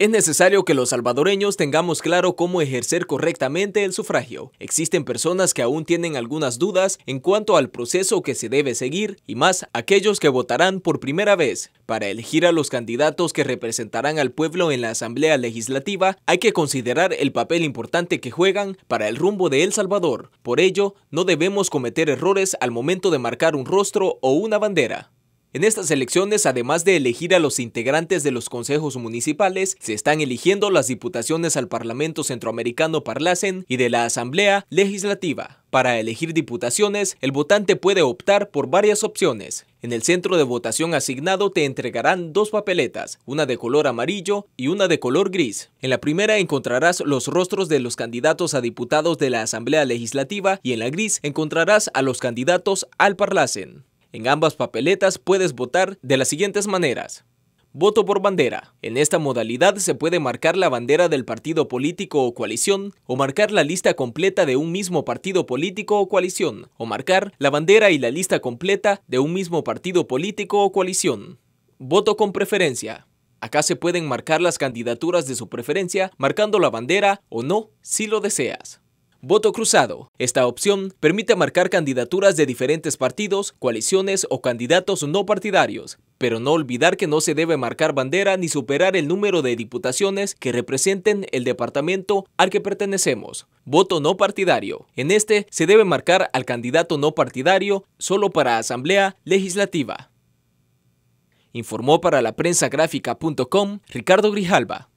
Es necesario que los salvadoreños tengamos claro cómo ejercer correctamente el sufragio. Existen personas que aún tienen algunas dudas en cuanto al proceso que se debe seguir y más aquellos que votarán por primera vez. Para elegir a los candidatos que representarán al pueblo en la Asamblea Legislativa hay que considerar el papel importante que juegan para el rumbo de El Salvador. Por ello, no debemos cometer errores al momento de marcar un rostro o una bandera. En estas elecciones, además de elegir a los integrantes de los consejos municipales, se están eligiendo las diputaciones al Parlamento Centroamericano Parlacen y de la Asamblea Legislativa. Para elegir diputaciones, el votante puede optar por varias opciones. En el centro de votación asignado te entregarán dos papeletas, una de color amarillo y una de color gris. En la primera encontrarás los rostros de los candidatos a diputados de la Asamblea Legislativa y en la gris encontrarás a los candidatos al Parlacen. En ambas papeletas puedes votar de las siguientes maneras. Voto por bandera. En esta modalidad se puede marcar la bandera del partido político o coalición, o marcar la lista completa de un mismo partido político o coalición, o marcar la bandera y la lista completa de un mismo partido político o coalición. Voto con preferencia. Acá se pueden marcar las candidaturas de su preferencia, marcando la bandera o no, si lo deseas. Voto cruzado. Esta opción permite marcar candidaturas de diferentes partidos, coaliciones o candidatos no partidarios, pero no olvidar que no se debe marcar bandera ni superar el número de diputaciones que representen el departamento al que pertenecemos. Voto no partidario. En este se debe marcar al candidato no partidario solo para asamblea legislativa. Informó para la prensa gráfica.com Ricardo Grijalva.